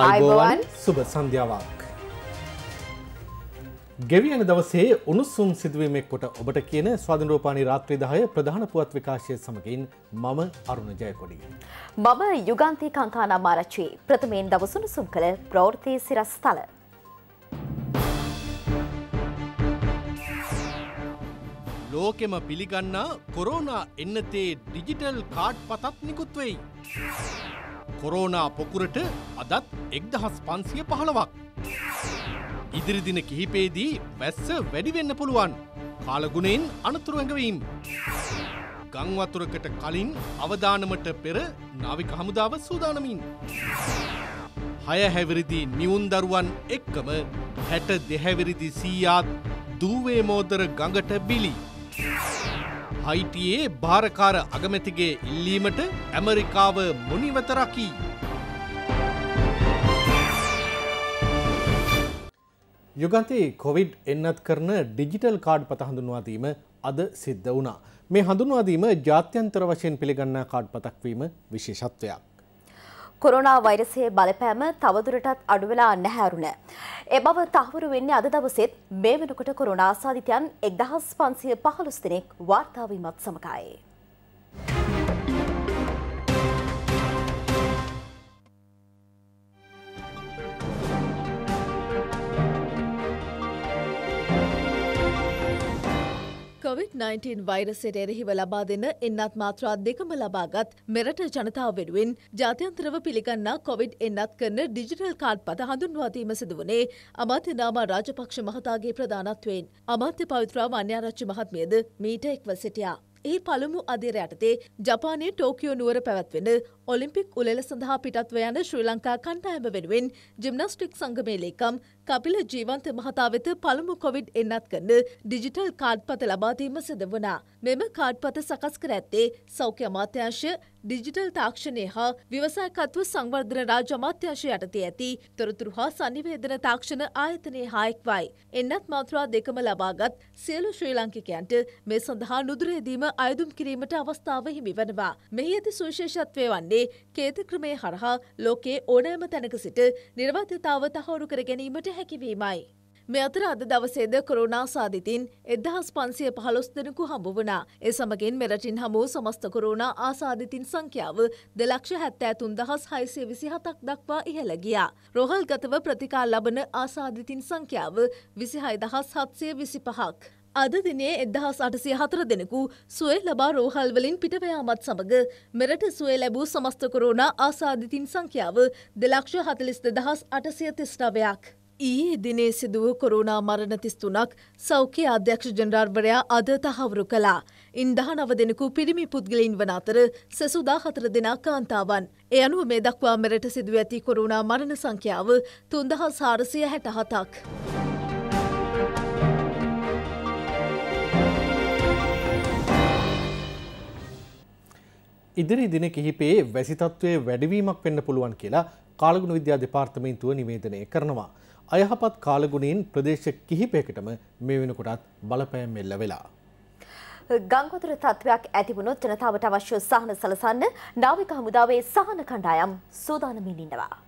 ආයිබෝවන් සුබ සන්ධ්‍යාවක්. ගෙවියන දවසේ උණුසුම් සිදුවීමෙක් කොට ඔබට කියන ස්වාධනරෝපානි රාත්‍රී දහය ප්‍රධාන පුවත් විකාශය සමගින් මම අරුණ ජයකොඩි. මම යුගන්තී කංකානා මාරච්චි ප්‍රථමයෙන් දවසුණුසුම් කළ ප්‍රෝර්තය සිරස් තල. ලෝකෙම පිළිගන්නා කොරෝනා එන්නතේ ඩිජිටල් කාඩ් පතත් නිකුත්වෙයි. කොරෝනා පොකුරට අදත් එක්දහස් පන්සිය පහළවක්. ඉදිරිදින කිහිපේදී වැස්ස වැඩිවෙන්න පුළුවන්. කාලගුණෙන් අනතුරුවැඟවීම්. ගංවතුරකට කලින් අවධානමට පෙර නාවික හමුදාව සූදානමින්. හය හැවිරිදි නිවුන්දරුවන් එක්කම හැට දෙහැවිරිදි සීයාත් දූවේමෝදර ගඟට බිලි. හයිටියේ භාරකාර අගමැතිගේ ඉල්ලීමට ඇමරිකාව මොනිවතරකි. යුගන්ති කොවිඩ් එන්නත් කරන ඩිජිටල් කාඩ් පත හඳුන්වාදීම අද සිද්ධ වුණා. මේ හඳුන්වාදීම ජාත්‍යන්තර වශයෙන් පිළිගන්නා කාඩ් පතක්වීම විශේෂත්වයක්. කොරෝනා වෛරසයේ බලපෑම තවදුරටත් අඩුවෙලා නැහැරුණ. එ බව තහවුරු වෙන්නේ අද දවසෙත් මේ වෙනකොට කොරෝනා සාධිතයන් එක්දහස් පන්සිය පහළුස් දෙනෙක් වාර්තාවීමත් සමකායේ. කොවිD-19 වෛරසයට එරෙහිව ලබා දෙන එන්නත් මාත්‍රා දෙකම ලබාගත් මෙරට ජනතාව වෙනුවෙන් ජාත්‍යන්තරව පිළිගන්නා කොවිඩ් එන්නත් කරන ඩිජිටල් කාඩ් පත හඳුන්වාදීම සිදුවනේ අමාත්‍ය නාමා රාජපක්ෂ මහතාගේ ප්‍රධානත්වයෙන් අමාත්‍ය පවිත්‍රා වන්‍යාරච්චි මහත්මියද මීට එක්ව සිටියා. එහි පළමු අදිර යටතේ ජපානය ටෝකියෝ නුවර පැවැත්වෙන ඔලිම්පික් උලෙල සඳහා පිටත්ව යන ශ්‍රී ලංකා කණ්ඩායම වෙනුවෙන් ජිම්නස්ටික් සංගමේ ලේකම් කපිල ජීවන්ත මහතා වෙත පළමු කොවිඩ් එන්නත් කරන ඩිජිටල් කාඩ්පත ලබා දීම සිදු වුණා. මෙම කාඩ්පත සකස් කර ඇත්තේ සෞඛ්‍ය අමාත්‍යාංශය, ඩිජිටල් තාක්ෂණය හා ව්‍යවසායකත්ව සංවර්ධන රාජ්‍ය අමාත්‍යාංශය යටතේ ඇති තොරතුරු හා sannivedana තාක්ෂණ ආයතනයේ හා එක්වයි. එන්නත් මාත්‍රා දෙකම ලබාගත් සියලු ශ්‍රී ලාංකිකයන්ට මේ සඳහා නුදුරේදීම අයදුම් කිරීමට අවස්ථාව හිමි වනවා. මෙහි ඇති සුවිශේෂත්වය වන්නේ වගේ කේතක්‍රමය හරහා ලෝකයේ ඕනෑම තැනක සිට නිර්වධතාව තහවුරු කර ගැනීමට හැකිවීමයි. මෙ අතර අද දවසේද කොරුණා සාධිතින් එදහස් පන්සිය පහළොස්දනකු හඹ වනා. ඒ සමගින් මෙරටින් හමෝ සමස්ත කොරුණා ආසාධිතින් සංඛ්‍යාව දෙලක්ෂ හැත්තෑතුන් දහස් හයිසේ විසි හතක් දක්වා ඉහළගියා. රොහල් ගතව ප්‍රතිකාල් ලබන ආසාධිතින් සංඛ්‍යාව විසිහයි දහස් හත්සය විසි පහක්. අද දිනේ එදහස් අටසිය හතර දෙනෙකු සුවය ලබා රෝහල්වලින් පිටවයාමත් සමඟ මෙරට සුවය ලැබූ සමස්තකරෝණ ආසාධිතින් සංඛ්‍යාව දෙලක්ෂ හතලිස්ද දහස් අටසය තිස්ටාවයක්. ඊයේ දිනේ සිදුව කොරුණා මරණ තිස්තුනක් සෞඛ්‍ය අධ්‍යක්ෂ ජනරාර්වරයා අද තහවුරු කළා. ඉන් දහ නව දෙනෙකු පිරිමි පුද්ගලයින් වන අතර සැසුදා හතර දෙනා කාන්තාවන්. එ අනුව මේ දක්වා මෙරට සිදුව ඇති කොරුණා මරණ සංඛ්‍යාව තුන්දහස් හාරසිය හැටහතක්. ඉදිරි දින කිහිපේ වැසිතත්වය වැඩවීමක් වෙන්න පුළුවන් කියලා කාලගුණ විද්‍යා දෙපාර්තමේන්තුව නිවේදනය කරනවා. අයහපත් කාලගුණයෙන් ප්‍රදේශ කිහිපයකටම මේ වෙනකොටත් බලපෑම් එල්ල වෙලා. ගංගොතර තත්ත්වයක් ඇතිවුණොත් ජනතාවට අවශ්‍ය සහන සලසන්න නාවික හමුදාවේ සහන කණ්ඩායම් සූදානමින් ඉන්නවා.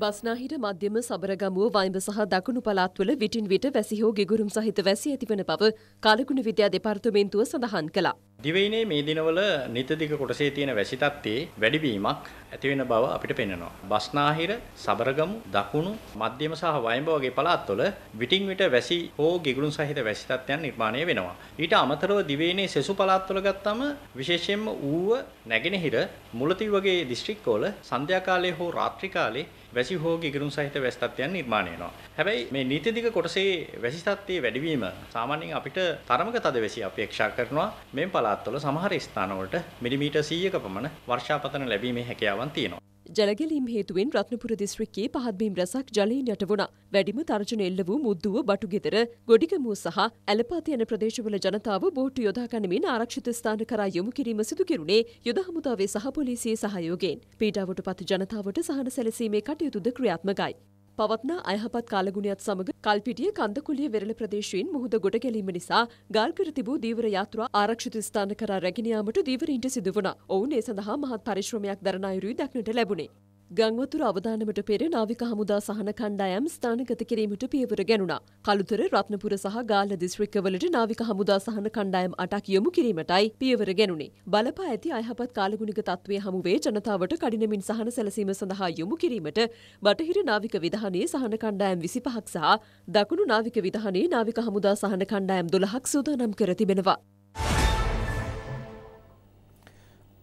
බස්නාහිර මධ්‍යම සබරගමුව වයිඹ සහ දකුණු පළාත්වල විටින් විට වැසි හෝ ගිගුරුම් සහිත වැසි ඇතිවන බව කාලගුණ විද්‍යා දෙපාර්තමේන්තුව සඳහන් කළා. දිවයිනේ මේ දිනවල නිතදිග කොටසේ තියෙන වැසි තත්ත්වයේ වැඩිවීමක් ඇති වෙන බව අපිට පේනවා. බස්නාහිර, සබරගමු, දකුණු, මධ්‍යම සහ වයඹ වගේ පළාත්වල විටින් විට වැසි හෝ ගිගුරුන් සහිත වැසි තත්ත්වයන් නිර්මාණය වෙනවා. ඊට අමතරව දිවයිනේ සෙසු පළාත්වල ගත්තම විශේෂයෙන්ම ඌව, නැගෙනහිර, මුලතිව් වගේ දිස්ත්‍රික්කවල සන්ධ්‍යා කාලයේ හෝ රාත්‍රී කාලයේ වැසි හෝ ගිගුරුන් සහිත වැසි තත්ත්වයන් නිර්මාණය වෙනවා. හැබැයි මේ නිතදිග කොටසේ වැසි තත්ත්වයේ වැඩිවීම සාමාන්‍යයෙන් අපිට තරමක තද වැසි අපේක්ෂා කරනවා. මේ පළාත් පළාත්වල සමහර ස්ථානවලට මිලිමීටර් 100ක පමණ වර්ෂාපතන ලැබීමේ හැකියාවන් තියෙනවා. ජලගෙලීම් හේතුවෙන් රත්නපුර දිස්ත්‍රික්කයේ පහත්බිම් රැසක් ජලයෙන් යටවුණා. වැඩිම තර්ජන එල්ල වූ මුද්දුව, බටුගෙදර, ගොඩිගමුව සහ ඇලපාත යන ප්‍රදේශවල ජනතාව බෝට්ටු යොදා ගැනීමෙන් ආරක්ෂිත ස්ථාන කරා යොමු කිරීම සිදු කෙරුණේ යුද හමුදාවේ සහ පොලිසියේ සහයෝගයෙන්. පීඩාවට පත් ජනතාවට සහන සැලසීමේ කටයුතුද ක්‍රියාත්මකයි. පවත්නා අයහපත් කාලගුණයත් සමග කල්පිටිය කන්දකුලිය වෙරළ ප්‍රදේශයෙන් මුහුද ගොඩ ගැලීම නිසා ගල්කර තිබූ දීවර යාත්‍රා ආරක්ෂිත ස්ථාන කරා රැගෙන යාමට දීවරීන්ට සිදු වුණා. ඔවුන් ඒ සඳහා මහත් පරිශ්‍රමයක් දරන අයුරුයි දක්නට ලැබුණේ. ගංවතුර අවධානමට පෙර නාවික හමුදා සහන කණ්ඩායම් ස්ථානගත කිරීමට පියවර ගැනුණා. කළුතර රත්නපුර සහ ගාල්ල දිස්ත්‍රික්කවලට නාවික හමුදා සහන කණ්ඩායම් අටක් යොමු කිරීමටයි පියවර ගැනුණේ. බලපා ඇති අයහපත් කාලගුණික තත්ත්වය හමුවේ ජනතාවට කඩිනමින් සහන සැලසීම සඳහා යොමු කිරීමට බටහිර නාවික විධානයේ සහන කණ්ඩායම් 25ක් සහ දකුණු නාවික විධානයේ නාවික හමුදා සහන කණ්ඩායම් 12ක් සූදානම් කර තිබෙනවා.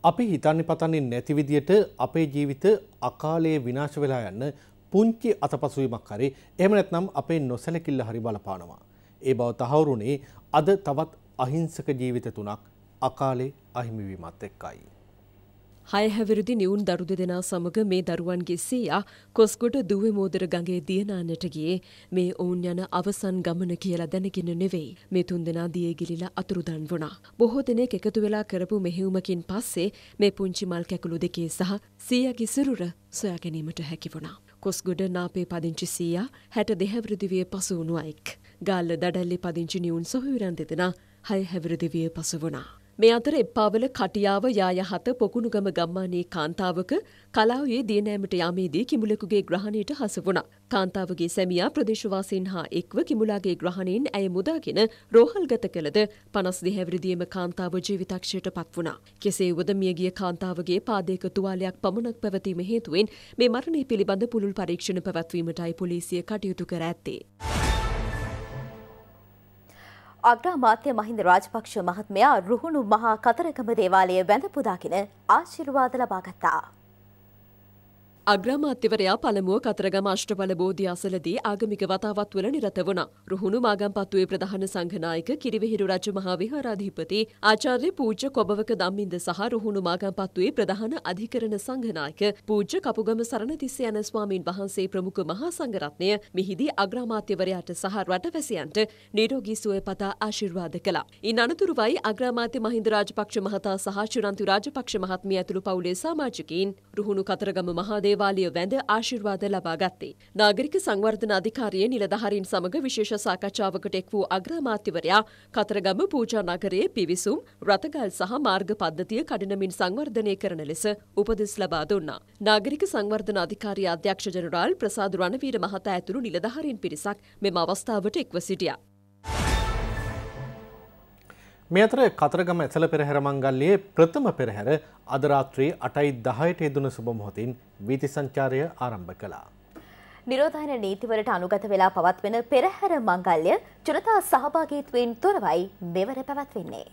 අපි හිතන්න පතන්නේ නැති විදියට අපේ ජීවිත අකාලයේ විනාශ වෙලා යන්න පුංචි අතපසුවීමක් හරි එහෙම නැත්නම් අපේ නොසැලකිල්ල හරි බලපානවා. ඒ බව තහවුරුනේ අද තවත් අහිංසක ජීවිත තුනක් අකාලේ අහිමිවීමත් එක්කයි. හය හැවිරිදි නිවුන් දරු දෙදෙනා සමග මේ දරුවන්ගේ සීයා කොස්ගොඩ දුවේ මෝදර ගඟේ දියනාන්නට ගියේ මේ ඔවුන් යන අවසන් ගමන කියලා දැනගෙන නෙවෙයි. මේ තුන්දෙනා දියගිලිලා අතුරුදන් වුණා. බොහෝ දෙනෙක් එකතු වෙලා කරපු මෙහෙයුමකින් පස්සේ මේ පුංචි මල් කැකුළු දෙකේ සහ සීයාගේ සිරුර සොයා ගැනීමට හැකි වුණා. කොස්ගොඩ නාපේ පදිංචි සීයා හැට දෙහැවිරිදිවිය පසු වුණු අයෙක්. ගාල්ල දඩල්ලි පදිංචි නිවුන් සොහොයුරන් දෙදෙනා හය හැවිරිදිවිය පසු වුණා. මේ අතර එප්පාවල කටියාව යායහත පොකුණුගම ගම්මානයේ කාන්තාවක කලාවයේ දියනෑමට යාමේදී කිඹුලෙකුගේ ග්‍රහණයට හස වුණා. කාන්තාවගේ සැමියා ප්‍රදේශවාසීන් හා එක්ව කිඹුලාගේ ග්‍රහණයෙන් ඇය මුදාගෙන රෝහල්ගත කළද 52 හැවිරිදියේම කාන්තාව ජීවිතක්ෂයට පත් වුණා. කෙසේ වුවද මියගිය කාන්තාවගේ පාදයක තුවාලයක් පමණක් පැවතීම හේතුවෙන් මේ මරණය පිළිබඳ පුළුල් පරීක්ෂණ පැවැත්වීමටයි පොලිසිය කටයුතු කර ඇත්තේ. අග්‍රාමාත්‍ය මහින්ද රාජපක්ෂ මහත්මයා රුහුණු මහා කතරගම දේවාලය වැඳ පුදාගෙන ආශිර්වාද ලබාගත්තා. අග්‍රාමාත්‍යවරයා පළමුුව කතරගම අෂ්ටඵල බෝධි අසලදී ආගමික වතාවත් වල නිරත වුණ. රුහුණු මාගම්පත්තුවේ ප්‍රධාන සංඝනායක කිරිවෙහිරු රජ මහාවිහාරාධිපති ආචාර්ය පූජ්‍ය කොබවක දම්මින්ද සහ රුහුණු මාගම්පත්තුවේ ප්‍රධාන අධිකරණ සංඝනායක පූජ්‍ය කපුගම සරණතිස්ස යන ස්වාමීන් වහන්සේ ප්‍රමුඛ මහා සංඝරත්නය මෙහිදී අග්‍රාමාත්‍යවරයාට සහ රටවැසියන්ට නිරෝගී සුවය පතා ආශිර්වාද කළා. ඉන් අනතුරුවයි අග්‍රාමාත්‍ය මහින්ද රාජපක්ෂ මහතා සහ චුරන්තු රාජපක්ෂ මහත්මිය ඇතුළු පවුලේ සමාජිකයින් රුහුණු කතරගම මහාදේව දේවාලය වැඳ ආශිර්වාද ලබා ගත්තේ. නාගරික සංවර්ධන අධිකාරිය නිලධාරීන් සමග විශේෂ සාකච්ඡාවකට එක් වූ අග්‍රාමාත්‍යවරයා කතරගම පූජා නගරයේ පිවිසුම්, රතගල් සහ මාර්ග පද්ධතිය කඩිනමින් සංවර්ධනය කරන ලෙස උපදෙස් ලබා දුන්නා. නාගරික සංවර්ධන අධිකාරිය අධ්‍යක්ෂ ජනරාල් ප්‍රසාද් රණවීර මහතා ඇතුළු නිලධාරීන් පිරිසක් මෙම අවස්ථාවට එක්ව සිටියා. මේ අතර කතරගම ඇසල පෙරහැර මංගල්ලයේ ප්‍රථම පෙරහැර අද රාත්‍රියේ 8:10ට යෙදුණු සුබ මොහොතින් වීථි සංචාරය ආරම්භ කළා. නිරෝධායන නීතිවලට අනුගත වෙලා පවත්වන පෙරහැර මංගල්‍ය ජනතා සහභාගීත්වයෙන් තොරවයි මෙවර පැවැත්වෙන්නේ.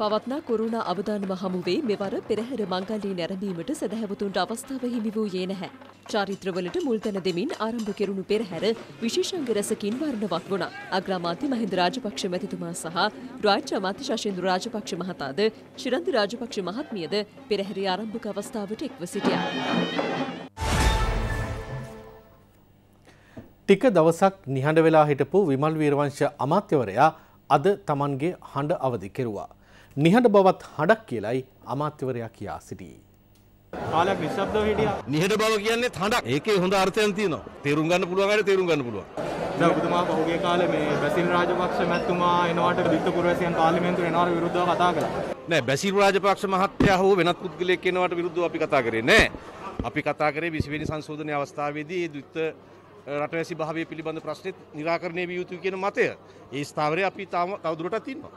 පවත්නා කොරුණා අවධානම හමුවේ මෙවර පෙරහැර මංගල්ලේ නැරඹීමට සැදැහැවතුන්ට අවස්ථාව හිමි වූයේ නැහැ. චාරිත්‍රවලට මුල් තැන දෙමින් ආරම්භ කෙරුණු පෙරහැර විශේෂංග රැසකින් වර්ණවත් වුණා. අග්‍රාමාත්‍ය මහින්ද රාජපක්ෂ මැතිතුමා සහ රාජ්‍ය අමාත්‍ය ශෂේන්ද්‍ර රාජපක්ෂ මහතාද ශිරන්දි රාජපක්ෂ මහත්මියද පෙරහැරේ ආරම්භක අවස්ථාවට එක්ව සිටියා. ටික දවසක් නිහඬ වෙලා හිටපු විමල් වීරවංශ අමාත්‍යවරයා අද තමන්ගේ හඬ අවදි කෙරුවා. නිහඬ බවත් හඬක් කියලයි අමාත්‍යවරයා කියා සිටී. කාලයක් නිශ්ශබ්දව හිටියා. නිහඬ බව කියන්නේ හඬක්. ඒකේ හොඳ අර්ථයක් තියෙනවා. තේරුම් ගන්න පුළුවන් අය තේරුම් ගන්න පුළුවන්. දැන් ඔබතුමා පහුගිය කාලේ මේ බැසිල් රාජපක්ෂ මැතිතුමා එනවාට විත්තුපුරවැසියන් පාර්ලිමේන්තුවේ එනවාට විරුද්ධව කතා කළා. නෑ බැසිල් රාජපක්ෂ මහත්තයා හෝ වෙනත් පුද්ගලයෙක් එනවාට විරුද්ධව අපි කතා කරේ නෑ. අපි කතා කරේ 20 වෙනි සංශෝධන අවස්ථාවේදී ඒ ද්විත්ව රටවැසි භාවය පිළිබඳ ප්‍රශ්නෙත් निराකරණය විය යුතුයි කියන මතය ඒ ස්ථාවරය අපි තාම තවදුරටත් තියෙනවා.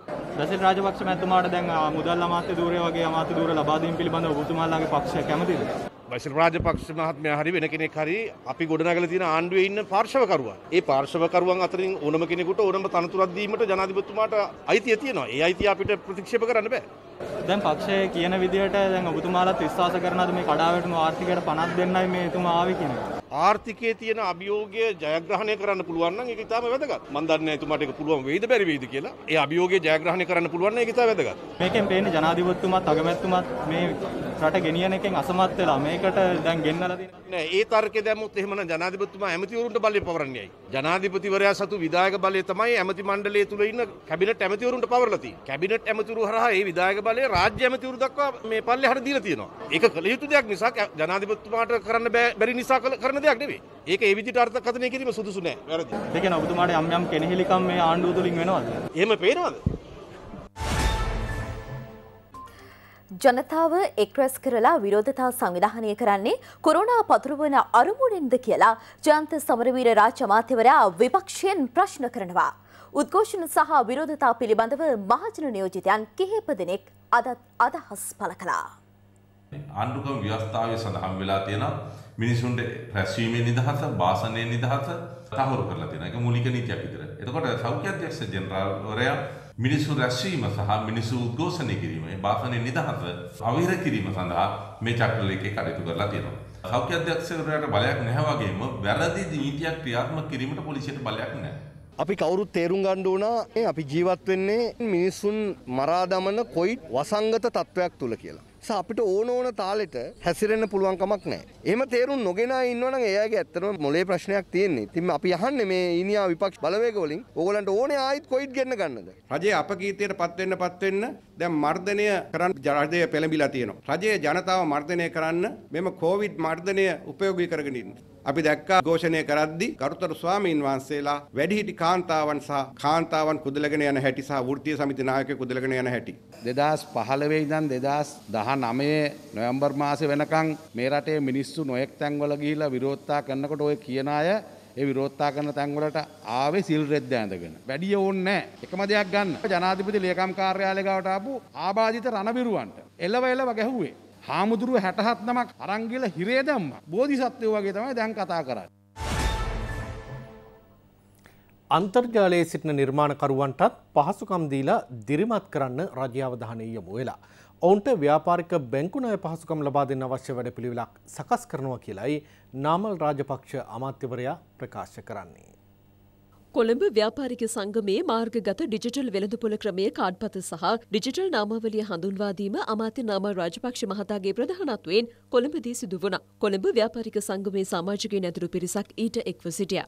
රසිල් රාජපක්ෂ මැතිතුමාට දැන් මුදල් අමාත්‍ය ධූරය වගේ අමාත්‍ය ධූර ලබා දීම පිළිබඳව ඔබතුමාලාගේ පක්ෂය කැමතිද? රසිල් රාජපක්ෂ මහත්මයා හරි වෙන කෙනෙක් හරි අපි ගොඩනගලා තියෙන ආණ්ඩුවේ ඉන්න පාර්ශවකරුවා. ඒ පාර්ශවකරුවන් අතරින් ඕනම කෙනෙකුට ඕනම තනතුරක් දීමට ජනාධිපතිතුමාට අයිතිය තියෙනවා. ඒ අයිතිය අපිට ප්‍රතික්ෂේප කරන්න බෑ. දැන් පක්ෂය කියන විදිහට දැන් ඔබතුමාලාත් විශ්වාස කරනවාද මේ කඩාවැටුණු ආර්ථිකයට 50 දෙන්නයි මේ එතුමා ආවේ කියන එක? ආර්ථිකයේ තියෙන අභියෝගය ජයග්‍රහණය කරන්න පුළුවන් නම් ඒක ඉතාම වැදගත්. මම දන්නේ නැහැ එතුමාට ඒක පුළුවන් වෙයිද බැරි වෙයිද කියලා ඒ අභියෝගය ජයග්‍රහණය කරන්න පුළුවන් ඒක තමයි වැදගත්. මේකෙන් පේන්නේ ජනාධිපතිතුමත් අගමැතිතුමත් මේ රට ගෙනියන එකෙන් අසමත් වෙලා මේකට දැන් ගෙන්නලා නෑ ඒ තර්කේ දැම්මොත් එහෙමනම් ජනාධිපතිතුමා ඇමතිවරුන්ට බලය පවරන්නේ ඇයි? ජනාධිපතිවරයා සතු විධායක බලය තමයි ඇමති මණ්ඩලය තුල ඉන්න කැබිනට් ඇමතිවරුන්ට පවරලා තියෙන්නේ. කැබිනට් ඇමතිවරු හරහා මේ විධායක බලය රාජ්‍ය ඇමතිවරු දක්වා මේ පල්ලේ හරිය දීලා තියෙනවා. ඒක කළ යුතු දෙයක් නිසා ජනාධිපතිතුමාට කරන්න බැරි නිසා කරන දෙයක් නෙවෙයි. ඒක ඒ විදිහට අර්ථකථනය කිරීම සුදුසු නෑ. වැරදි. දෙකන ඔබතුමාට යම් යම් කෙනෙහිලිකම් මේ ආණ්ඩුව තුලින් වෙනවද? එහෙම පේනවද? ජනතාව එක්රැස් කරලා විරෝධතා සංවිධානය කරන්නේ කොරුණා පතුරුවන අරමුණෙන්ද කියලා ජයන්ත සමරවීර රාජමාත්‍යවරයා විපක්ෂයෙන් ප්‍රශ්න කරනවා. උද්ඝෝෂණ සහ විරෝධතා පිළිබඳව මහජන නියෝජිතයන් කිහිප දෙනෙක් අදත් අදහස් පළ කළා. ආණ්ඩුක්‍රම ව්‍යවස්ථාවේ සඳහන් වෙලා තියෙන මිනිසුන්ට රැස්වීමේ නිදහස, භාෂණයේ නිදහස තහවුරු කරලා තියෙන එක මූලික නීතියක් විතර. එතකොට සෞඛ්‍ය අධ්‍යක්ෂ ජෙනරාල්වරයා මිනිසු රැස්වීම සහ මිනිසු උද්ඝෝෂණය කිරීමේ බාසනය නිදහස අවිර කිරීම සඳහා මේ චක්‍රලේකේ කටයුතු කරලා තියෙනවා. සෞඛ්‍ය අධ්‍යක්ෂකවරයාට බලයක් නැහැ වගේම වැරදි නීතියක් ක්‍රියාත්මක කිරීමට පොලිසියට බලයක් නැහැ. අපි කවුරුත් තේරුම් ගන්න ඕනා අපි ජීවත් වෙන්නේ මිනිසුන් මරා දමන කොයි වසංගත තත්වයක් තුල කියලා. අපිට ඕන ඕන තාලෙට හැසිරෙන්න පුළුවන්කමක් නෑ. එම තේරුම් නොගෙන ඉන්නවන ඒගේ ඇත්තනම මොලේ ප්‍රශ්නයක් තියන්නේ තිම අපි අහන්න මේ ඉනියා විපක්ෂ බලවේගවලින් ඕගලන්ට ඕන ආයිත් කොයිත් ගන්න ගන්නද. රජයේ අපකීතයට පත්වෙන්න පත්වෙන්න දැන් මර්ධනය කරන්න ජරදය පෙළඹිලා තියෙනවා. රජයේ ජනතාව මර්ධනය කරන්න මෙම කෝවිඩ් මර්ධනය උපයෝගී කරගෙනන්න. අපි දැක්කා ഘോഷණය කරද්දී කරුතර ස්වාමීන් වහන්සේලා වැඩිහිටි කාන්තාවන් සහ කාන්තාවන් කුදලගෙන යන හැටි සහ වෘත්තීය සමිති නායකයෝ කුදලගෙන යන හැටි 2015 ඉඳන් 2019 නොවැම්බර් මාසේ වෙනකන් මේ රටේ මිනිස්සු නොයෙක් තැන්වල ගිහිලා විරෝධතා කරනකොට ඔය කියන අය ඒ විරෝධතා කරන තැන්වලට ආවේ සිල් රෙද්ද ඇඳගෙන. වැඩිය ඕනේ නැහැ. එකම දෙයක් ගන්න. ජනාධිපති ලේකම් කාර්යාලය ගාවට ආපු ආබාධිත රණවිරුවන්ට එළව එළව ගැහුවේ. හාමුදුරුව හැටහත් නමක් අරංගිල හිරේ දැම්ම බෝධිසත්වය වගේ තමයි දැන් කතා කරන්න. අන්තර්ජාලයේ සිටින නිර්මාණකරුවන්ටත් පහසුකම් දීලා දිරිමත් කරන්න රජාවධානය යොමු වෙලා. ඔවුන්ට ව්‍යාපාරික බැංකු ණය පහසුකම් ලබා දෙන්න අවශ්‍ය වැඩපිළිවෙලක් සකස් කරනවා කියලයි නාමල් රාජපක්ෂ අමාත්‍යවරයා ප්‍රකාශ කරන්නේ. කොළඹ ව්‍යාපාරික සංගමයේ මාර්ගගත ඩිජිටල් වෙළඳපොළ ක්‍රමය කාඩ්පත සහ ඩිජිටල් නාමාවලිය හඳුන්වාදීම අමාත්‍ය නාම රාජපක්ෂ මහතාගේ ප්‍රධානත්වයෙන් කොළඹදී සිදු වුණා. කොළඹ ව්‍යාපාරික සංගමයේ සමාජිකයන් ඇතුළු පිරිසක් ඊට එක්ව සිටියා.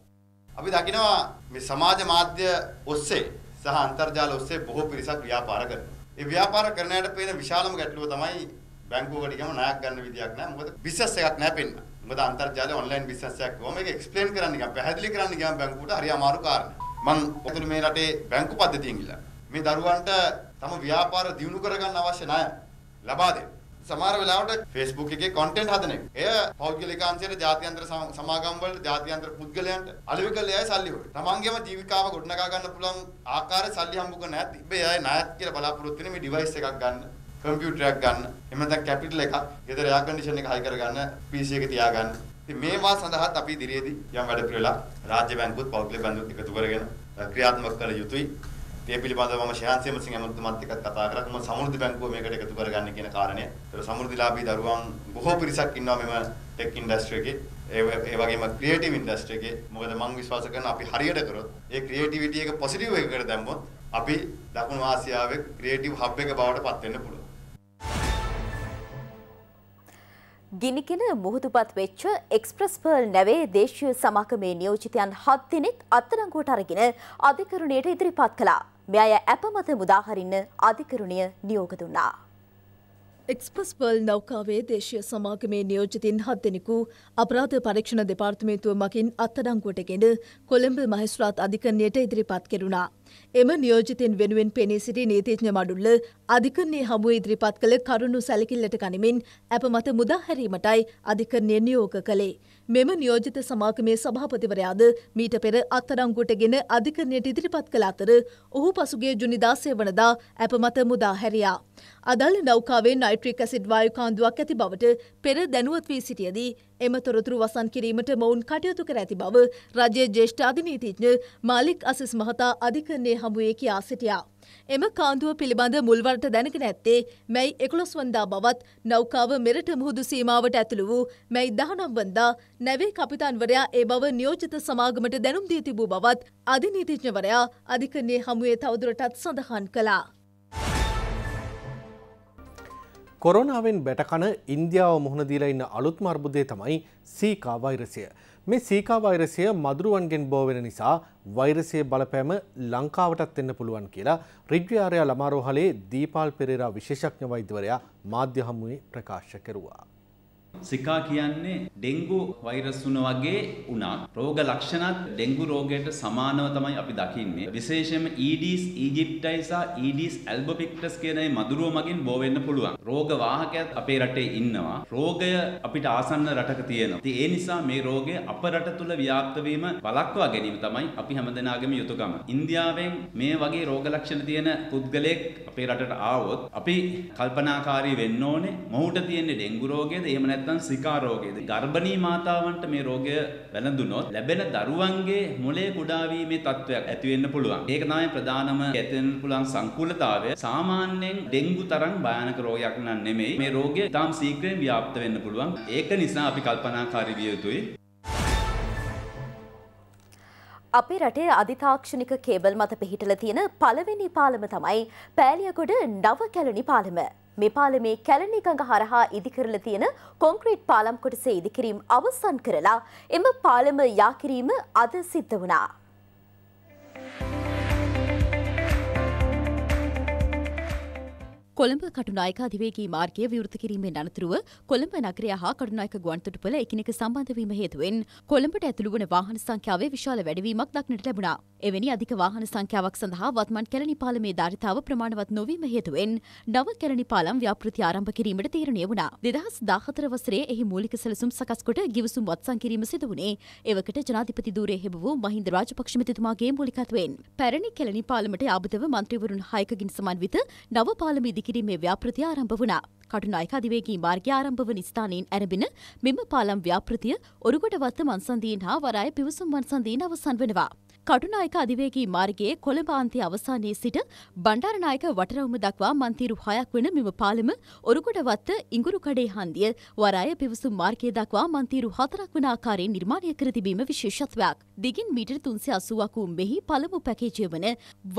අපි දකිනවා මේ සමාජ මාධ්‍ය ඔස්සේ සහ අන්තර්ජාල ඔස්සේ බොහෝ පිරිසක් ව්‍යාපාර කරනවා. ඒ ව්‍යාපාර කරන අයට පේන විශාලම ගැටලුව තමයි බැංකුවකට ගියම ණයක් ගන්න විදියක් නැහැ. මොකද බිස්නස් එකක් නැහැ පෙන්වන්න. මොකද අන්තර්ජාලය ඔන්ලයින් බිස්නස් එකක් වුවම ඒක එක්ස්ප්ලেইন කරන්න ගියාම පැහැදිලි කරන්න ගියාම බැංකුවට හරි අමාරු කාරණා. මම ඔතන මේ රටේ බැංකු පද්ධතියෙන් ඉල්ලන. මේ දරුවන්ට තම ව්‍යාපාර දියුණු කරගන්න අවශ්‍ය ණය ලබා දෙන්න. සමහර වෙලාවට Facebook එකේ content හදන එක. එය පෞද්ගලික අංශයට ජාත්‍යන්තර සමාගම් වලට ජාත්‍යන්තර පුද්ගලයන්ට අලෙවි කළ අය සල්ලි හොයන. තමන්ගේම ජීවිකාව ගොඩනගා ගන්න පුළුවන් ආකාරය සල්ලි හම්බ කරන්නේ නැති. මේ අය ණයත් කියලා බලාපොරොත්තු වෙන මේ device එකක් ගන්න. කම්පියුටරයක් ගන්න, එහෙම නැත්නම් කැපිටල් එකක්, ගෙදර එයාර් කන්ඩිෂන් එක හයි කරගන්න, PC එක තියාගන්න. ඉතින් මේවා සඳහාත් අපි ඉදිරියේදී යම් වැඩ පිළිවෙලා රාජ්‍ය බැංකුවත් පෞද්ගලික බැංකුවත් එකතු කරගෙන ක්‍රියාත්මක කළ යුතුයි. ඒ පිළිබඳව මම ශාන්ති සේමසිංහ අමතුමත් එක්ක කතා කරා. කොහොමද සමෘද්ධි බැංකුව මේකට එකතු කරගන්නේ කියන කාරණය. ඒක සමෘද්ධිලාභී දරුවන් බොහෝ පිරිසක් ඉන්නවා මෙම ටෙක් ඉන්ඩස්ට්‍රි එකේ. ඒ වගේම ක්‍රියේටිව් ඉන්ඩස්ට්‍රි එකේ. මොකද මම විශ්වාස කරනවා අපි හරියට කරොත් ඒ ක්‍රියේටිවිටි එක පොසිටිව් එකකට දැම්මොත් අපි දකුණු ආසියාවේ ක්‍රියේටිව් හබ් එක බවට පත් වෙන්න පුළුවන්. ගිනිගෙන මුහුදුපත් වෙච්ච එක්ස්ප්‍රස් පර්ල් නැවේ දේශීය සමාගමේ නියෝජිතයන් 7 දිනෙත් අත්අඩංගුවට අරගෙන අධිකරණයට ඉදිරිපත් කළා. මේ අය අප මත මුදා හරින්න අධිකරණය නියෝග දුන්නා. එක්ස්පස් පර්ල් නෞකාවේ දේශීය සමාගමේ නියෝජිතින් 7 දෙනෙකු අපරාධ පරීක්ෂණ දෙපාර්තමේන්තුව මගින් අත්අඩංගුවට ගෙන කොළඹ මහේස්ත්‍රාත් අධිකරණයට ඉදිරිපත් කෙරුණා. එම නියෝජිතන් වෙනුවෙන් පෙනී සිටි නීතිඥ මඩුල්ල අධිකරණය හමුව ඉදිරිපත් කළ කරුණු සැලකිල්ලට ගනිමින් ඇප මත මුදාහැරීමටයි අධිකරණය නියෝග කළේ. මෙම නියෝජිත සමාගමේ සභාපතිවරයාද මීට පෙර අත්තරංගුටගෙන අධිකරණයට ඉදිරිපත් කළ අතර ඔහු පසුගේ ජුනිදා සේවනදා ඇප මත මුදා හැරියා. අදල් නෞකාවේ නයිට්‍රික් ඇසිඩ් වායු කාන්දුවක් ඇති බවට පෙර දැනුවත් වී සිටියදී එම තොරතුරු වසන් කිරීමට මොවුන් කටයුතු කර ඇති බව රජයේ ජේෂ්ඨ අධිනීතිඥ මාලික් අසිස් මහතා අධිකරණ සම්මානය හමුවේ කියා සිටියා. එම කාන්දුව පිළිබඳ මුල්වරට දැනක නැත්තේ මැයි එකොළොස් වන්දා බවත් නෞකාව මෙරට මුහුදු සීමාවට ඇතුළු වූ මැයි දහනම් වන්දා නැවේ කපිතන්වරයා ඒ බව නියෝජිත සමාගමට දැනුම් දී තිබූ බවත් අධිනීතිඥවරයා අධිකරණය හමුවේ තවදුරටත් සඳහන් කළා. කොරනාවෙන් බැටකන ඉන්දියාව මුහුණදීලා ඉන්න අලුත්ම අර්බුදය තමයි සීකා වෛරසය. මේ සීකා වෛරසය මදුරුවන්ගෙන් බෝවෙන නිසා වෛරසය බලපෑම ලංකාවටත් එන්න පුළුවන් කියලා රිජ්්‍යාරයා ළමාරෝහලේ දීපාල් පෙරේරා විශේෂඥ වෛද්‍යවරයා මාධ්‍ය හමුවේ ප්‍රකාශ කෙරුවා. සිකා කියන්නේ ඩෙංගු වෛරස් වුණ වගේ වුණා. රෝග ලක්ෂණත් ඩෙංගු රෝගයට සමානව තමයි අපි දකින්නේ. විශේෂයෙන්ම ඊඩීස් ඊජිප්ටයි සහ ඊඩීස් ඇල්බොපික්ටස් කියන මේ මදුරුව මගින් බෝ වෙන්න පුළුවන්. රෝග වාහකයන් අපේ රටේ ඉන්නවා. රෝගය අපිට ආසන්න රටක තියෙනවා. ඉතින් ඒ නිසා මේ රෝගය අප රට තුල ව්‍යාප්ත වීම වළක්වා ගැනීම තමයි අපි හැමදෙනාගේම යුතුයකම. ඉන්දියාවෙන් මේ වගේ රෝග ලක්ෂණ තියෙන පුද්ගලයෙක් අපේ රටට ආවොත් අපි කල්පනාකාරී වෙන්න ඕනේ. මොහුට තියෙන ඩෙංගු රෝගයද එහෙම නැත්නම් නැත්නම් සිකා රෝගයද ගර්භණී මාතාවන්ට මේ රෝගය වැළඳුනොත් ලැබෙන දරුවන්ගේ මොළයේ කුඩා වීමේ තත්ත්වයක් ඇති වෙන්න පුළුවන්. ඒක තමයි ප්‍රධානම ඇති වෙන්න පුළුවන් සංකූලතාවය. සාමාන්‍යයෙන් ඩෙන්ගු තරම් භයානක රෝගයක් නන් නෙමෙයි. මේ රෝගය ඊටාම් ශීඝ්‍රයෙන් ව්‍යාප්ත වෙන්න පුළුවන්. ඒක නිසා අපි කල්පනාකාරී විය යුතුයි. අපි රටේ අධිතාක්ෂණික කේබල් මත පිහිටල තියෙන පළවෙනි පාලම තමයි පෑලියකොඩ නව කැලණි පාලම. මේ පාලමේ කැලණිකඟ හරහා ඉදිකරල තියෙන කොන්ක්‍රීට් පාලම් කොටසේ ඉදිකිරීම් අවසන් කරලා එම පාලම යාකිරීම අද සිද්ධ වුණා. කොළඹ කටුනායක අධිවේගී මාර්ගය විවෘත කිරීමෙන් අනතුරුව කොළඹ නගරය හා කටුනායක ගුවන්තොටුපළ එකිනෙක සම්බන්ධ වීම හේතුවෙන් කොළඹට ඇතුළු වන වාහන සංඛ්‍යාවේ විශාල වැඩිවීමක් දක්නට ලැබුණා. එවැනි අධික වාහන සංඛ්‍යාවක් සඳහා වත්මන් කැලණි පාලමේ ධාරිතාව ප්‍රමාණවත් නොවීම හේතුවෙන් නව කැලණි පාලම් ව්‍යාපෘති ආරම්භ කිරීමට තීරණය වුණා. 2014 වසරේ එහි මූලික සැලසුම් සකස් කොට ගිවිසුම් වත්සන් කිරීම සිදු වුණේ එවකට ජනාධිපති ධූරයේ හෙබ වූ මහින්ද රාජපක්ෂ මැතිතුමාගේ මූලිකත්වයෙන්. පැරණි කැලණි පාලමට ආබදව මන්ත්‍රීවරුන් 6කින් සමන්විත නව පාලමේ ඉදිකිරීමේ ව්‍යාපෘතිය ආරම්භ වුණා. කටුනායක අධිවේගී මාර්ගය ආරම්භ වන ස්ථානයෙන් ඇරඹෙන මෙම පාලම් ව්‍යාපෘතිය ඔරුගොඩ වත්ත මන්සන්දීන් හා වරාය පිවිසුම් මන්සන්දීන් අවසන් වෙනවා. කටුනායක අධිවේගී මාර්ගයේ කොළඹාන්ති අවසානයේ සිට බණ්ඩාරනායක වටරවුම දක්වා මන්තීරු හයක් වන මෙම පාලම ඔරුගොඩවත්ත ඉඟුරුකඩේ හන්දිය වරාය පිවිසුම් මාර්ගය දක්වා මන්තීරු හතරක් වන ආකාරයෙන් නිර්මාණය කර තිබීම විශේෂත්වයක්. දිගින් මීටර් තුන්සේ අසුවකු මෙහි පළමු පැකේජය වන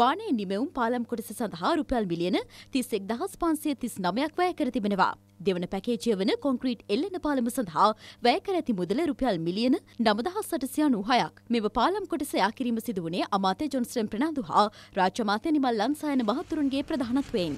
වානේ නිමවුම් පාලම් කොටස සඳහා රුපියල් මිලියන තිස්සෙක් දහස් පන්සේ තිස් නමයක් වැය කර තිබෙනවා. දෙවන පැකේජය වන කොන්ක්‍රීට් එල්ලෙන පාලම සඳහා වැය කර ඇති මුදල රුපියල් මිලියන නමදහස් සටසියන් වූහයක් මෙම පාලම් කොටස යාකිරීම කිරීම සිදුවනේ අමාත්‍ය ජොන්ස්ටන් ප්‍රනාන්දු හා රාජ්‍ය අමාත්‍ය නිමල් ලන්සායන මහතුරුන්ගේ ප්‍රධානත්වයෙන්.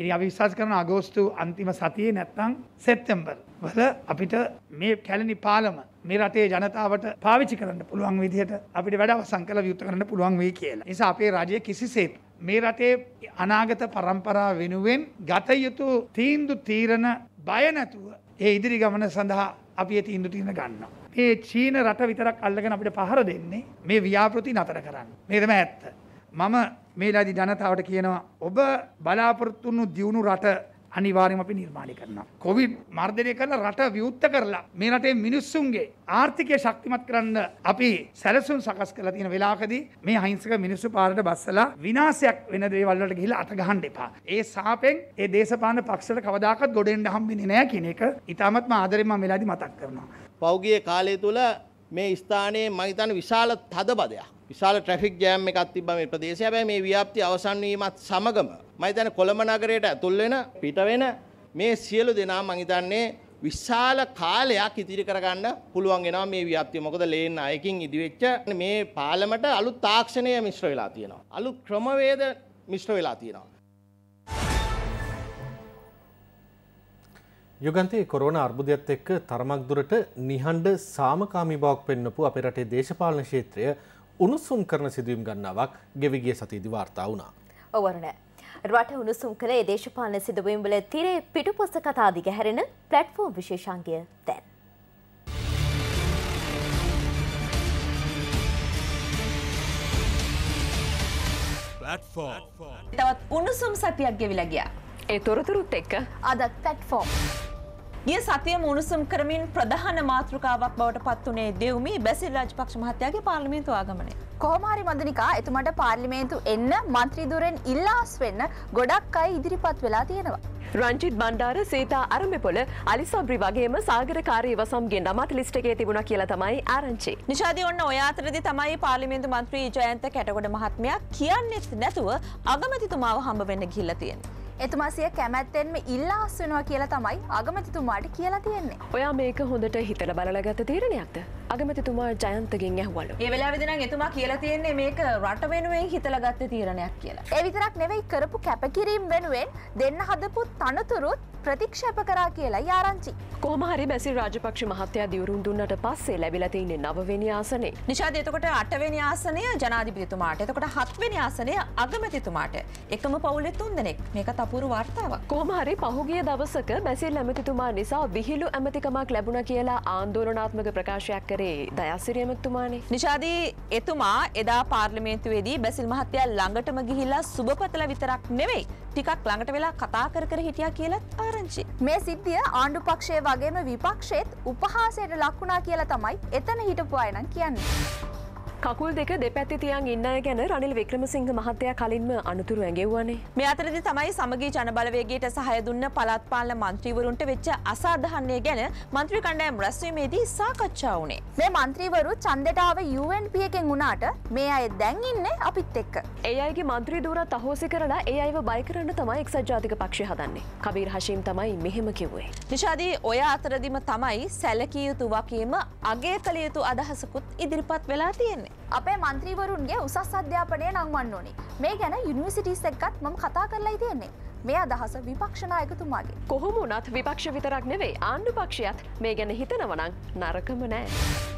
ඉරි අවිශ්වාස කරන අගෝස්තු අන්තිම සතියේ නැත්තං සෙප්තැම්බර් වල අපිට මේ කැලණි පාලම මේ රටේ ජනතාවට පාවිච්චි කරන්න පුළුවන් විදිහට අපිට වැඩ අවසන් කළ යුතු කරන්න පුළුවන් වෙයි කියලා. නිසා අපේ රජය කිසිසේත් මේ රටේ අනාගත පරම්පරාව වෙනුවෙන් ගත යුතු තීන්දු තීරණ බය නැතුව ඒ ඉදිරි ගමන සඳහා අපි ඒ තීන්දු තීරණ ගන්නවා. මේ චීන රට විතරක් අල්ලගෙන අපිට පහර දෙන්නේ මේ ව්‍යාපෘති නතර කරන්න. මේකම ඇත්ත. මම මේලාදී ජනතාවට කියනවා ඔබ බලාපොරොත්තු වුණු දියුණු රට අනිවාර්යම අපි නිර්මාණය කරනවා. කොවිඩ් මර්ධනය කරලා රට විවුර්ත කරලා මේ රටේ මිනිස්සුන්ගේ ආර්ථිකය ශක්තිමත් කරන්න අපි සැලසුම් සකස් කරලා තියෙන වෙලාවකදී මේ අහිංසක මිනිස්සු පාරට බස්සලා විනාශයක් වෙන දේවල් වලට ගිහිල්ලා අත ගහන්න එපා. ඒ සාපෙන් ඒ දේශපාලන පක්ෂවල කවදාකවත් ගොඩෙන්න හම්බෙන්නේ නැහැ කියන එක ඊටමත්ම ආදරෙන් මම වෙලාදී මතක් කරනවා. පෞගිය කාලය තුල මේ ස්ථානයේ මම හිතන්නේ විශාල තදබදයක්. විශාල ට්‍රැෆික් ජෑම් එකක් තිබ්බා මේ ප්‍රදේශය. හැබැයි මේ ව්‍යාප්ති අවසන් වීමත් සමගම මයිතන කොළඹ නගරයට ඇතුල් වෙන පිට වෙන මේ සියලු දෙනා මං හිතන්නේ විශාල කාලයක් ඉතිරි කරගන්න පුළුවන් වෙනවා මේ ව්‍යාප්තිය. මොකද ලේන් අයකින් ඉදිවෙච්ච මේ පාලමට අලුත් තාක්ෂණය මිශ්‍ර වෙලා තියෙනවා. අලුත් ක්‍රමවේද මිශ්‍ර වෙලා තියෙනවා. යුගන්තයේ කොරෝන අර්බුදයත් එක්ක තරමක් දුරට නිහඬ සාමකාමී බවක් පෙන්නපු අපේ රටේ දේශපාලන ක්ෂේත්‍රය උණුසුම් කරන සිදුවීම් ගන්නාවක් ගෙවිගිය සතියේදී වාර්තා වුණා. ඔව් අරුණ. රට උණුසුම් කළ දේශපාලන සිදුවීම්වල තිරේ පිටුපොස්ස කතා දිගහැරෙන ප්ලට්ෆෝම් විශේෂංගය දැන්. තවත් උණුසුම් සතියක් ගෙවිලා ගියා. ඒ තොරතුරුත් එක්ක අදත් ප්ලට්ෆෝම්. ගිය සතිය මුණුසුම් කරමින් ප්‍රධාන මාතෘකාවක් බවට පත්වනේ දෙවමි බැසිල් රාජපක්ෂ මහත්තයාගේ පාර්ලිමේන්තු ආගමනය. කොහොමහරි මදනිකා එතුමට පාර්ලිමේන්තු එන්න මන්ත්‍රීදුරෙන් ඉල්ලාස් වෙන්න ගොඩක් අයි ඉදිරිපත් වෙලා තියෙනවා. රංචිත් බණ්ඩාර සීතා අරමපොල අලිසබ්‍රි වගේම සාගරකාරී වසම්ගේ නමට ලිස්ට එකේ තිබුණ කියලා තමයි ආරංචි. නිශාදී ඔන්න ඔය අතරදි තමයි පාර්ලිමේන්තු මන්ත්‍රී ජයන්ත කැටගොඩ මහත්මයා කියන්නෙත් නැතුව අගමැතිතුමාව හම්බ වෙන්න ගිහිල්ලා තියෙනවා. එතුමා සිය කැමැත්තෙන්ම ඉල්ලාස් වෙනවා කියලා තමයි අගමැතිතුමාට කියලා තියෙන්නේ. ඔයා මේක හොඳට හිතලා බලලා ගත තීරණයක්ද? අගමැතිතුමා ජයන්තගෙන් ඇහුවලු. මේ වෙලාවේදී නම් එතුමා කියලා තියෙන්නේ මේක රට වෙනුවෙන් හිතලා ගත්ත තීරණයක් කියලා. ඒ විතරක් නෙවෙයි කරපු කැපකිරීම වෙනුවෙන් දෙන්න හදපු තනතුරුත් ප්‍රතික්ෂප කරා කියලා යාරංචි. කොහමහරි බැසිල් රාජපක්ෂ මහත්තයා දිවුරුන් දුන්නට පස්සේ ලැබිලා තින්නේ නවවෙනි ආසනේ. නිෂාද එතකොට අටවෙනි ආසනය ජනාධිපතිතුමාට. එතකොට හත්වෙනි ආසනය අගමැතිතුමාට. එකම පවුලේ තුන්දෙනෙක්. මේකත් අපූර්ව වර්තාවක්. කොහමහරි පහුගිය දවසක බැසිල් ඇමතිතුමා නිසා විහිළු ඇමතිකමක් ලැබුණා කියලා ආන්දෝලනාත්මක ප්‍රකාශයක් කරේ දයාසිරි ඇමතිතුමානේ. නිෂාදී එතුමා එදා පාර්ලිමේන්තුවේදී බැසිල් මහත්තයා ළඟටම ගිහිල්ලා සුබපතල විතරක් නෙවෙයි ටිකක් ළඟට වෙලා කතා කර කර හිටියා කියලත් ආරංචි. මේ සිද්ධිය ආණ්ඩු පක්ෂය වගේම විපක්ෂයත් උපහාසයට ලක්ුණා කියලා තමයි එතන හිටපු අයනම් කියන්නේ. කකුල් දෙක දෙපැත්ති තියන් ඉන්න ගැන රනිල් වික්‍රමසිංහ මහත්තයා කලින්ම අනතුරු ඇගෙව්වනේ. මේ අතරදි තමයි සමගී ජනබලවේගයට සහය දුන්න පළාත් පාලන මන්ත්‍රීවරුන්ට වෙච්ච අසාධාරණය ගැන මන්ත්‍රී කණ්ඩායම් රැස්වීමේදී සාකච්ඡා වුණේ. මේ මන්ත්‍රීවරු ඡන්දෙට ආවේ UNP එකෙන් වුණාට මේ අය දැන් ඉන්නේ අපිත් එක්ක. ඒ අයගේ මන්ත්‍රී දූරත් අහෝසි කරලා ඒ අයව බය කරන්න තමයි එක්සත් ජාතික පක්ෂය හදන්නේ. කබීර් හෂීම් තමයි මෙහෙම කිව්වේ. නිෂාදී ඔය අතරදිම තමයි සැලකිය යුතු වකීම අගය කළ යුතු අදහසකුත් ඉදිරිපත් වෙලා තියෙන්නේ. අපේ මන්ත්‍රීවරුන්ගේ උසස් අධ්‍යාපනය නංවන්න ඕනේ මේ ගැන යුනිවසිටිස් එක්කත් මම කතා කරලා තියෙන්නේ මේ අදහස විපක්ෂනායකතුමාගේ කොහොම වනත් විපක්ෂ විතරක් නෙවෙයි ආණ්ඩු පක්ෂයත් මේ ගැන හිතනවනං නරකම නෑ.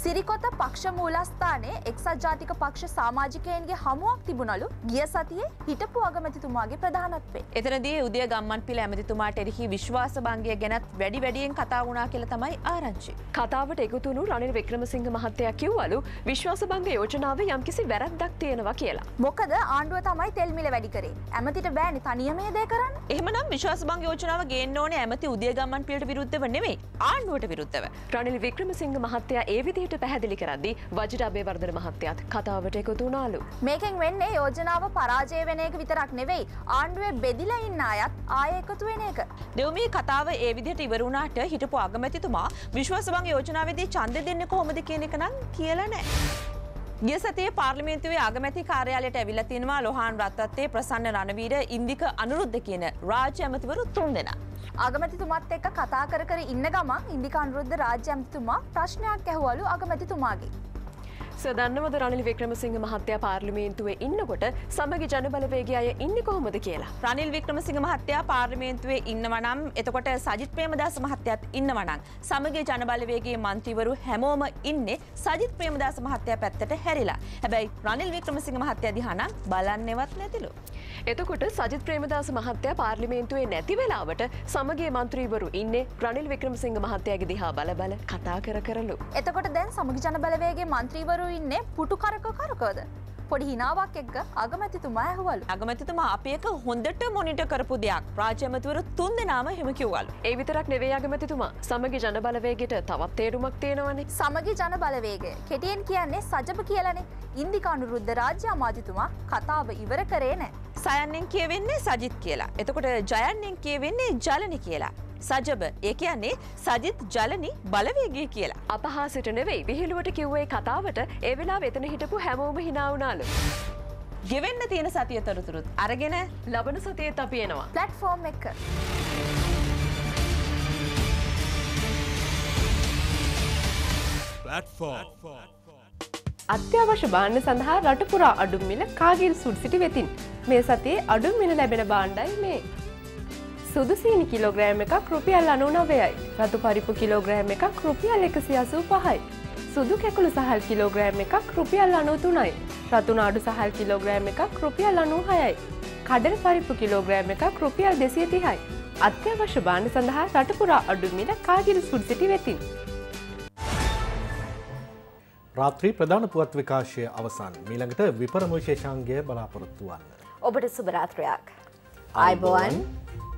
සිරිකොත පක්ෂ මූලස්ථානයේ එක්සත් ජාතික පක්ෂ සාමාජිකයන්ගේ හමුවක් තිබුණලු ගිය සතියේ හිටපු අගමැතිතුමාගේ ප්‍රධානත්වේ. එතනදී උදය ගම්මන් පිළ ඇමතිතුමාට එරෙහි විශ්වාස භංගය ගැනත් වැඩි වැඩියෙන් කතා වුණා කියලා තමයි ආරංචි. කතාවට එකතුණු රනිල් වික්‍රමසිංහ මහත්තයා කිව්වලු විශ්වාස භංග යෝජනාවේ යම්කිසි වැරද්දක් තියෙනවා කියලා. මොකද ආණ්ඩුව තමයි තෙල් මිල වැඩි කරේ. ඇමතිට බෑනේ තනියම මේ දේ කරන්න. එහෙමනම් විශ්වාස භංග යෝජනාව ගේන්න ඕනේ ඇමති උදය ගම්මන් පිළට විරුද්ධව නෙමෙයි ආණ්ඩුවට විරුද්ධව. රනිල් වික්‍රමසිංහ මහත්තයා ඒ විදිහට අපිට පැහැදිලි කරද්දි වජිටාබේ වර්ධන මහත්තයත් කතාවට එකතු වුණාලු. මේකෙන් වෙන්නේ යෝජනාව පරාජය වෙන එක විතරක් නෙවෙයි ආණ්ඩුවේ බෙදිලා ඉන්න අයත් ආය එකතු වෙන එක. දෙවමී කතාව ඒ විදිහට ඉවර වුණාට හිටපු අගමැතිතුමා විශ්වාසබංග යෝජනාවේදී ඡන්දෙ දෙන්නේ කොහොමද කියන එක නම් කියලා නැහැ. ගිය සතියේ පාර්ලිමේන්තුවේ ආගමැති කාර්යාලයට ඇවිල්ලා තිනවා ලොහාන් රත්නත්තේ ප්‍රසන්න රණවීර ඉන්දික අනුරුද්ධ කියන රාජ්‍ය ඇමතිවරු තුන්දෙනා. ආගමැතිතුමත් එක්ක කතා කර කර ඉන්න ගමන් ඉන්දික අනුරුද්ධ රාජ්‍ය ඇමතිතුමා ප්‍රශ්නයක් ඇහුවලු ආගමැතිතුමාගේ. සදන්නවද රනිල් වික්‍රමසිංහ මහත්තයා පාර්ලිමේන්තුවේ ඉන්නකොට සමග ජනබලවේගේ අය ඉන්න කොහොමද කියලා. රනිල් වික්‍රමසිංහ මහත්තයා පාර්ලිමේන්තුවේ ඉන්නවනම් එතකොට සජිත් ප්‍රේමදාස මහත්තයත් ඉන්නවනම් සමග ජනබලවේගේ මන්ත්‍රීවරු හැමෝම ඉන්නේ සජිත් ප්‍රේමදාස මහත්තයා පැත්තට හැරිලා. හැබැයි රනිල් වික්‍රමසිංහ මහත්තයා දිහා නම් බලන්නේවත් නැතිලු. එතකොට සජිත් ප්‍රේමදාස මහත්තයා පාර්ලිමේන්තුවේ නැති වෙලාවට සමගයේ මන්ත්‍රීවරු ඉන්නේ රනිල් වික්‍රමසිංහ මහත්තයාගේ දිහා බල බල කතා කර කරලු. එතකොට දැන් සමග ජනබලවේගේ මන්ත්‍රීවරු ඇමතිවරු ඉන්නේ පුටු කරක කරකවද. පොඩි හිනාවක් එක්ක අගමැතිතුමා ඇහුවල්. අගමැතිතුමා අපේක හොඳට මොනිට කරපු දෙයක් ප්‍රාජමතිවරු තුන් දෙනාම හෙම කිව්වල්. ඒ විතරක් නෙවේ අගමැතිතුමා සමගි ජනබලවේගෙට තවත් තේරුමක් තියෙනවනේ. සමගි ජනබලවේගය කෙටියෙන් කියන්නේ සජප කියලනේ. ඉන්දිකානු රුද්ධ රාජ්‍ය අමාත්‍යතුමා කතාව ඉවර කරේ නෑ. සයන්නෙන් කියවෙන්නේ සජිත් කියලා. එතකොට ජයන්නෙන් කියවෙන්නේ ජලනි කියලා. සජබ ඒ කියන්නේ සජිත් ජලනි බලවේගේ කියලා. අපහාසට නෙවෙයි විහිළුවට කිව්වේ කතාවට ඒ වෙලා වෙතන හිටපු හැමෝම හිනාවනාලු. ගෙවෙන්න තියෙන සතිය තොරතුරුත් අරගෙන ලබන සතිය තපියනවා. පලට්ෆෝර්ම් එක. අත්‍යවශ්‍ය බාණ්ඩ සඳහා රටපුරා අඩුම්මිල කාගිල් සුඩ් සිටි වෙතින්. මේ සතියේ අඩුම්මිල ලැබෙන බාණ්ඩයි මේ. සුදු සීනි කිලෝග්‍රෑම් එකක් රුපියල් අනුනවයයි. රතු පරිප්පු කිලෝග්‍රෑම් එකක් රුපියල් එකසි අසූ පහයි. සුදු කැකුළු සහල් කිලෝග්‍රෑම් එකක් රුපියල් අනුතුනයි. රතුනාඩු සහල් කිලෝග්‍රෑම් එකක් රුපියල් අනූහයයි. කඩල් පරිප්පු කිලෝග්‍රෑම් එකක් රුපියල් දෙසිය තිහයි. අත්‍යවශ්‍ය බාණ්ඩ සඳහා රටපුරා අඩුමිල කාගිර සුඩ්සිටි වෙතින්. රාත්‍රී ප්‍රධාන පුවත් විකාශය අවසන් මීළඟට විපරමශේෂන්ගේ බලාපොරොත්තුවන්න. ඔබට සුභරාත්‍රයක්. අයිබෝවන්.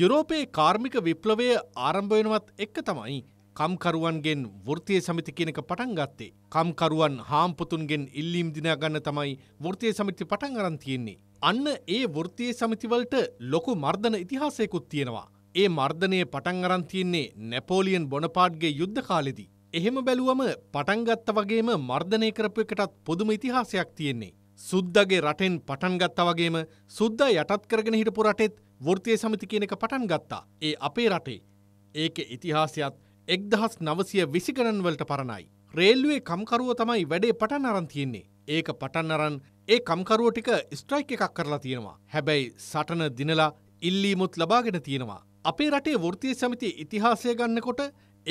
යුරෝපයේ කාර්මික විප්ලවය ආරම්භයෙනවත් එක්ක තමයි කම්කරුවන්ගෙන් වෘතිය සමිති කෙනක පටන් ගත්තේ. කම්කරුවන් හාම්පතුන්ගෙන් ඉල්ලීම් දිනා ගන්න තමයි වෘතිය සමිති පටන් අරන් තියෙන්නේ. අන්න ඒ වෘතිය සමිතිවලට ලොකු මර්ධන ඉතිහාසයකුත් තියෙනවා. ඒ මර්ධනය පටන් අරන් තියෙන්නේ නැපෝලියන් බොනපාඩ්ගේ යුද්ධ කාලෙදී. එහෙම බැලුවම පටන්ගත්ත වගේම මර්ධනය කරපු එකටත් පොදුම ඉතිහාසයක් තියෙන්නේ. සුද්දගේ රටෙන් පටන් ගත්තා වගේම සුද්දා යටත් කරගෙන හිටපු රටෙත් වෘත්තීය සමිති කියන එක පටන් ගත්තා. ඒ අපේ රටේ. ඒකේ ඉතිහාසයත් 1920 ගණන් වලට පරණයි. රේල්වේ කම්කරුව තමයි වැඩේ පටන් අරන් තියෙන්නේ. ඒක පටන් අරන් ඒ කම්කරුව ටික ස්ට්‍රයික් එකක් කරලා තියෙනවා. හැබැයි සටන දිනලා ඉල්ලීමුත් ලබාගෙන තියෙනවා. අපේ රටේ වෘත්තීය සමිතිය ඉතිහාසය ගන්නකොට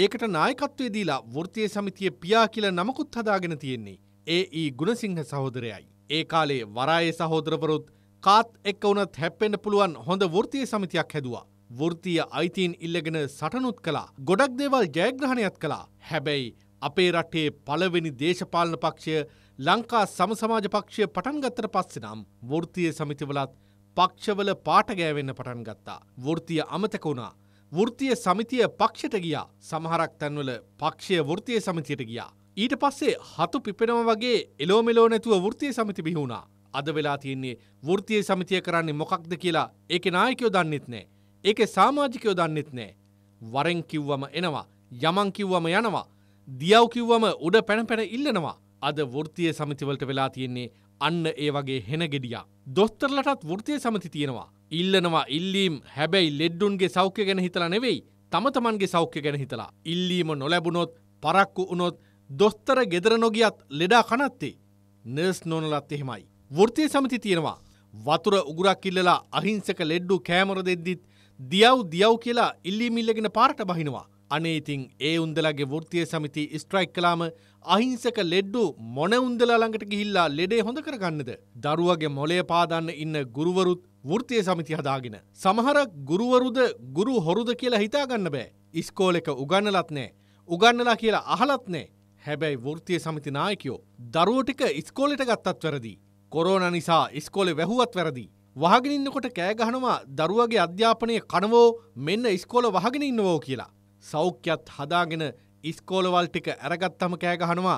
ඒකට නායකත්වය දීලා වෘත්තීය සමිතිය පියා කියලා නමකුත් හදාගෙන තියෙන්නේ. ඒ ඊ ගුණසිංහ සහෝදරයයි. ඒ කාලේ වරායේ සහෝදරවරුත් කාත් එක්ක වුණත් හැප්පෙන්න්න පුළුවන් හොඳ වෘතිය සමිතියක් හැදවා. වෘතිය අයිතින් ඉල්ලගෙන සටනුත් කලා ගොඩක් දේවල් ජයග්‍රහණයක් කලා හැබැයි අපේ රටේ පළවෙනි දේශපාලන පක්ෂය ලංකා සමසමාජ පක්ෂය පටන්ගත්තර පස්සෙනම් වෘතිය සමිතිවලත් පක්ෂවල පාටගෑවෙන්න පටන් ගත්තා. වෘතිය අමතක වුණා. වෘතිය සමිතිය පක්ෂට ගියා සමහරක් තැන්වල පක්ෂය වෘතිය සමිතියට ගියා. ඊට පස්සේ හතු පිපෙනම වගේ එලෝමෙලෝ නැතුව වෘතිය සමිති බිහිවුණා. අද වෙලා තියෙන්නේ වෘතිය සමිතිය කරන්නේ මොකක්ද කියලා ඒක නායකයෝ දන්නෙත් නෑ. ඒක සාමාජිකයෝ දන්නෙත් නෑ. වරෙන් කිව්වම එනවා. යමන් කිව්වම යනවා. දියව් කිව්වම උඩ පැන පැන ඉල්ලනවා. අද වෘතිය සමිතිවලට වෙලා තියෙන්නේ අන්න ඒ වගේ හෙන ගෙඩියා. දොස්තරලටත් වෘතිය සමති තියෙනවා. ඉල්ලනවා ඉල්ලීම් හැබැයි ලෙඩ්ඩුන්ගේ සෞඛ්‍ය ගැන හිතලා නෙවෙයි. තම තමන්ගේ සෞඛ්‍ය ගැන හිතලා. ඉල්ලීම නොලැබුණොත් පරක්කු වුණොත් දොස්තර ගෙදර නොගියත් ලෙඩා කනත්තේ නර්ස් නොනලත් එහෙමයි. වෘතිය සමති තියෙනවා. වතුර උගුරක් ඉල්ලලා අහිංසක ලෙඩ්ඩු කෑමර දෙද්දිත් දියව් දියව් කියලා ඉල්ලිමිල්ලගෙන පාරට බහිනවා. අනේ ඉතින් ඒ උන්දලගේ වෘතිය සමිති ස්ට්‍රයික් කලාම අහිංසක ලෙඩ්ඩු මොන උන්දලා ළඟට ගිහිල්ලා ලෙඩේ හොඳ කරගන්නද? දරුවගේ මොලේ පාදන්න ඉන්න ගුරුවරුත් වෘතිය සමිති හදාගෙන. සමහර ගුරුවරුද ගුරු හොරුද කියලා හිතාගන්න බෑ. ඉස්කෝලේක උගන්නලත් නෑ. උගන්නලා කියලා අහලත් නෑ. හැබැයි වෘතිය සමිති නායකයෝ. දරුවෝ ටික ඉස්කෝලෙට ගත්තත් වැරදි. කොරෝනා නිසා ඉස්කෝලේ වැහුවත් වැරදි. වහගෙන ඉන්නකොට කෑ ගහනවා දරුවගේ අධ්‍යාපනයේ කනවෝ මෙන්න ඉස්කෝල වහගෙන ඉන්නවෝ කියලා. සෞඛ්‍යත් හදාගෙන ඉස්කෝලවල් ටික ඇරගත්තම කෑ ගහනවා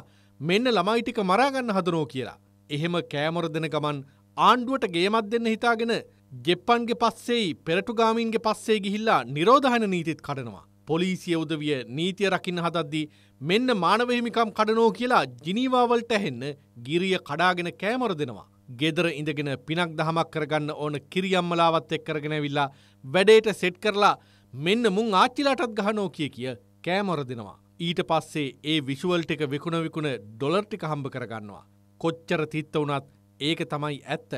මෙන්න ළමයි ටික මරා ගන්න හදනෝ කියලා. එහෙම කෑමොර දෙන ගමන් ආණ්ඩුවට ගේමත් දෙන්න හිතාගෙන ගෙප්පන්ගේ පස්සෙයි පෙරටුගාමීන්ගේ පස්සේ ගිහිල්ලා නිරෝධහන නීතිත් කඩනවා. පොලිසිය උදවිය නීතිය රකින්න හදද්දී මෙන්න මානවහිමිකම් කඩනෝ කියලා ජිනීවාවල්ට ඇහෙන්න ගිරිය කඩාගෙන කෑමර දෙනවා. ගෙදර ඉඳගෙන පිනක් දහමක් කරගන්න ඕන කිරියම්මලාවත් එක් කරගෙනවිල්ලා වැඩේට සෙට් කරලා මෙන්න මුං ආච්චිලාටත් ගහනෝ කිය කිය කෑමොර දෙනවා. ඊට පස්සේ ඒ විශුවල් ටික විකුණ විකුණ ඩොලර් ටික හම්බ කරගන්නවා. කොච්චර තිත්ත වුණත් ඒක තමයි ඇත්ත.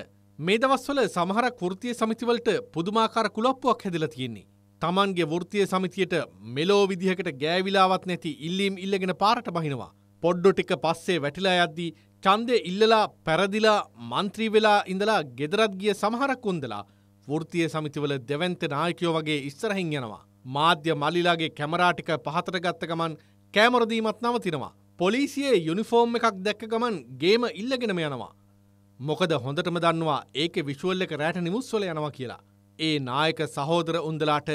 මේ දවස්වල සමහර කෘතිය සමිතිවලට පුදුමාකාර කුලප්පුවක් හැදිලා තියෙන්නේ. තමන්ගේ වෘතිය සමිතියට මෙලෝ විදිහකට ගෑවිලාවත් නැති ඉල්ලීම් ඉල්ලගෙන පාරට බහිනවා. පොඩ්ඩො ටික පස්සේ වැටිලා යද්දී චන්දය ඉල්ලලා පැරදිලා මන්ත්‍රී වෙලා ඉඳලා ගෙදරත් ගිය සමහරක් උන්දලා වෘතිය සමිතිවල දෙවන්ත නායකයෝ වගේ ඉස්සරහින් යනවා. මාධ්‍ය මල්ලිලාගේ කැමරාටික පහතර ගත්ත ගමන් කෑමරදීමත් නවතිනවා. පොලිසියේ යුනිෆෝර්ම් එකක් දැක්ක ගමන් ගේම ඉල්ලගෙනම යනවා. මොකද හොඳටම දන්නවා ඒක විශුවල්ලක රෑට නිමුස්වල යනවා කියලා. ඒ නායක සහෝදර උන්දලාට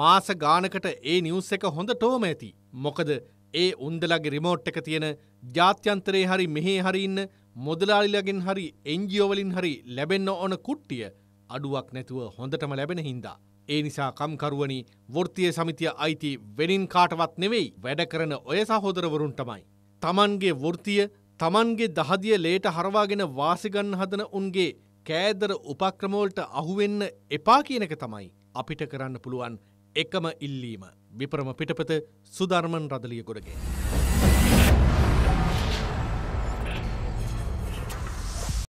මාස ගානකට ඒ නිවස් එක හොඳ ටෝම ඇති. මොකද ඒ උන්දලගේ රිමෝට් එක තියෙන ජාත්‍යන්තරේ හරි මෙහේ හරිඉන්න මුදලාලිලගෙන් හරි එන්ජියෝවලින් හරි ලැබෙන්න ඕන කුට්ටිය අඩුවක් නැතුව හොඳටම ලැබෙන හින්දා. ඒ නිසා කම්කරුවනි වෘත්තිය සමිතිය අයිති වෙනින් කාටවත් නෙවෙයි වැඩ කරන ඔය සහෝදරවරුන්ටමයි. තමන්ගේ වෘතිය තමන්ගේ දහදිය ලේට හරවාගෙන වාසිගන්න හදන උන්ගේ කෑදර උපක්‍රමෝල්ට අහුවෙන්න එපා කියනක තමයි අපිට කරන්න පුළුවන් එකම ඉල්ලීම විපරම පිටපත සුධර්මන් රදලිය ගොඩගේ.